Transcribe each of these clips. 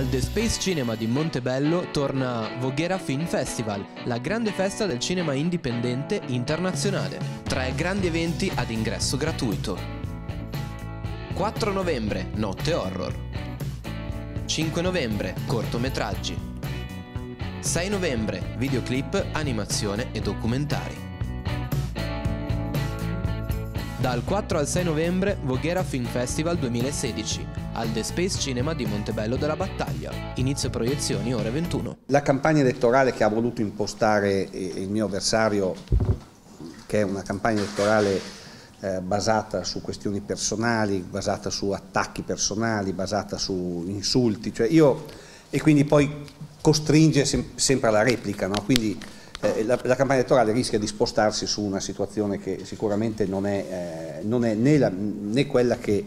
Al The Space Cinema di Montebello torna Voghera Film Festival, la grande festa del cinema indipendente internazionale. Tre grandi eventi ad ingresso gratuito. 4 novembre, notte horror. 5 novembre, cortometraggi. 6 novembre, videoclip, animazione e documentari. Dal 4 al 6 novembre Voghera Film Festival 2016 al The Space Cinema di Montebello della Battaglia. Inizio proiezioni ore 21. La campagna elettorale che ha voluto impostare eh, il mio avversario, che è una campagna elettorale eh, basata su questioni personali, basata su attacchi personali, basata su insulti, cioè io, e quindi poi costringe sem sempre alla replica, no? quindi eh, la, la, campagna elettorale rischia di spostarsi su una situazione che sicuramente non è, eh, non è né, la, né, quella che,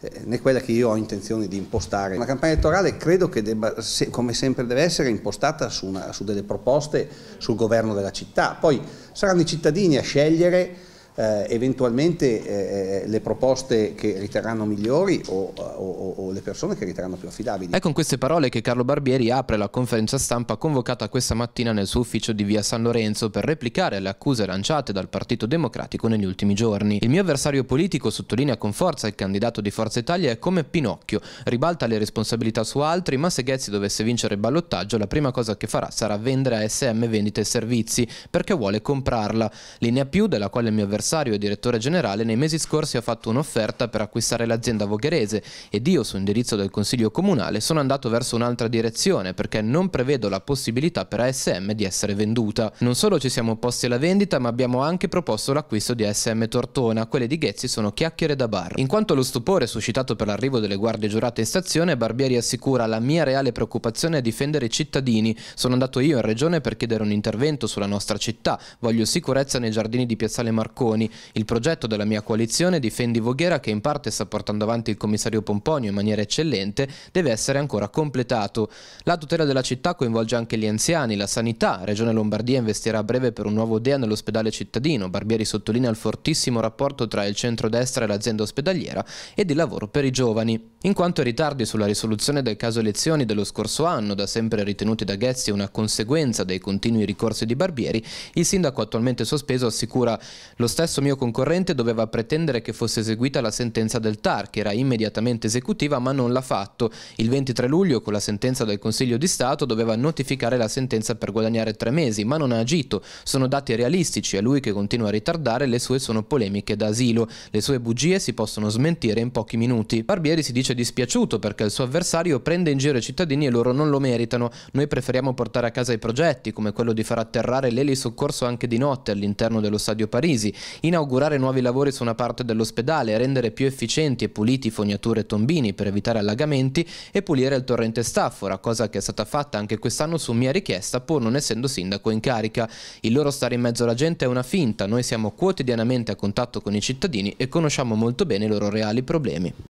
eh, né, quella che, io ho intenzione di impostare. Una campagna elettorale credo che debba, come sempre deve essere, impostata su, una, su delle proposte sul governo della città. Poi saranno i cittadini a scegliere eh, eventualmente eh, eh, le proposte che riterranno migliori o, o, o, le persone che riterranno più affidabili. È con queste parole che Carlo Barbieri apre la conferenza stampa convocata questa mattina nel suo ufficio di via San Lorenzo per replicare le accuse lanciate dal Partito Democratico negli ultimi giorni. Il mio avversario politico sottolinea con forza il candidato di Forza Italia è come Pinocchio, ribalta le responsabilità su altri, ma se Ghezzi dovesse vincere il ballottaggio la prima cosa che farà sarà vendere a SM vendite e servizi perché vuole comprarla, linea più della quale il mio avversario avversario e direttore generale, nei mesi scorsi ha fatto un'offerta per acquistare l'azienda vogherese ed io, su indirizzo del Consiglio Comunale, sono andato verso un'altra direzione perché non prevedo la possibilità per ASM di essere venduta. Non solo ci siamo opposti alla vendita, ma abbiamo anche proposto l'acquisto di ASM Tortona, quelle di Ghezzi sono chiacchiere da bar. In quanto allo stupore suscitato per l'arrivo delle guardie giurate in stazione, Barbieri assicura la mia reale preoccupazione è difendere i cittadini. Sono andato io in regione per chiedere un intervento sulla nostra città, voglio sicurezza nei giardini di Piazzale Marconi Meloni. Il progetto della mia coalizione Difendi Voghera, che in parte sta portando avanti il commissario Pomponio in maniera eccellente, deve essere ancora completato. La tutela della città coinvolge anche gli anziani, la sanità. Regione Lombardia investirà a breve per un nuovo DEA nell'ospedale cittadino. Barbieri sottolinea il fortissimo rapporto tra il centro-destra e l'azienda ospedaliera ed il lavoro per i giovani. In quanto ai ritardi sulla risoluzione del caso elezioni dello scorso anno, da sempre ritenuti da Ghezzi una conseguenza dei continui ricorsi di Barbieri, il sindaco attualmente sospeso assicura lo stesso possesso mio concorrente doveva pretendere che fosse eseguita la sentenza del TAR, che era immediatamente esecutiva, ma non l'ha fatto. Il 23 luglio, con la sentenza del Consiglio di Stato, doveva notificare la sentenza per guadagnare tre mesi, ma non ha agito. Sono dati realistici, è lui che continua a ritardare, le sue sono polemiche d'asilo. Le sue bugie si possono smentire in pochi minuti. Barbieri si dice dispiaciuto perché il suo avversario prende in giro i cittadini e loro non lo meritano. Noi preferiamo portare a casa i progetti, come quello di far atterrare l'elisoccorso anche di notte all'interno dello stadio Parisi inaugurare nuovi lavori su una parte dell'ospedale, rendere più efficienti e puliti fognature e tombini per evitare allagamenti e pulire il torrente Staffora, cosa che è stata fatta anche quest'anno su mia richiesta pur non essendo sindaco in carica. Il loro stare in mezzo alla gente è una finta, noi siamo quotidianamente a contatto con i cittadini e conosciamo molto bene i loro reali problemi.